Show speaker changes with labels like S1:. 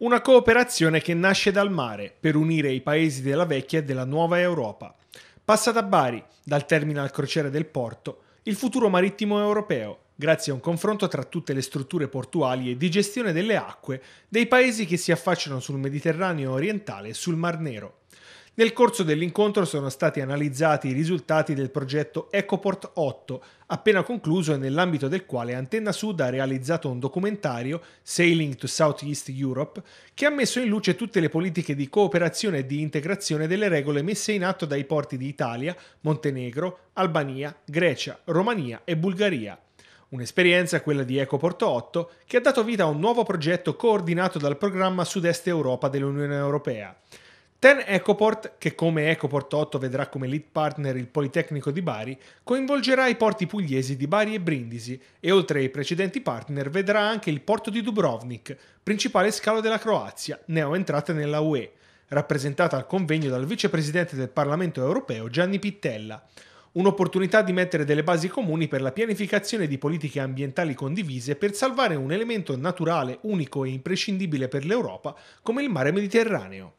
S1: Una cooperazione che nasce dal mare per unire i paesi della vecchia e della nuova Europa. Passa da Bari, dal terminal crociere del porto, il futuro marittimo europeo, grazie a un confronto tra tutte le strutture portuali e di gestione delle acque dei paesi che si affacciano sul Mediterraneo orientale e sul Mar Nero. Nel corso dell'incontro sono stati analizzati i risultati del progetto Ecoport 8, appena concluso e nell'ambito del quale Antenna Sud ha realizzato un documentario, Sailing to Southeast Europe, che ha messo in luce tutte le politiche di cooperazione e di integrazione delle regole messe in atto dai porti di Italia, Montenegro, Albania, Grecia, Romania e Bulgaria. Un'esperienza, quella di Ecoport 8, che ha dato vita a un nuovo progetto coordinato dal programma Sud-Est Europa dell'Unione Europea. Ten Ecoport, che come Ecoport 8 vedrà come lead partner il Politecnico di Bari, coinvolgerà i porti pugliesi di Bari e Brindisi e oltre ai precedenti partner vedrà anche il porto di Dubrovnik, principale scalo della Croazia, neo entrata nella UE, rappresentata al convegno dal vicepresidente del Parlamento europeo Gianni Pittella. Un'opportunità di mettere delle basi comuni per la pianificazione di politiche ambientali condivise per salvare un elemento naturale unico e imprescindibile per l'Europa come il mare Mediterraneo.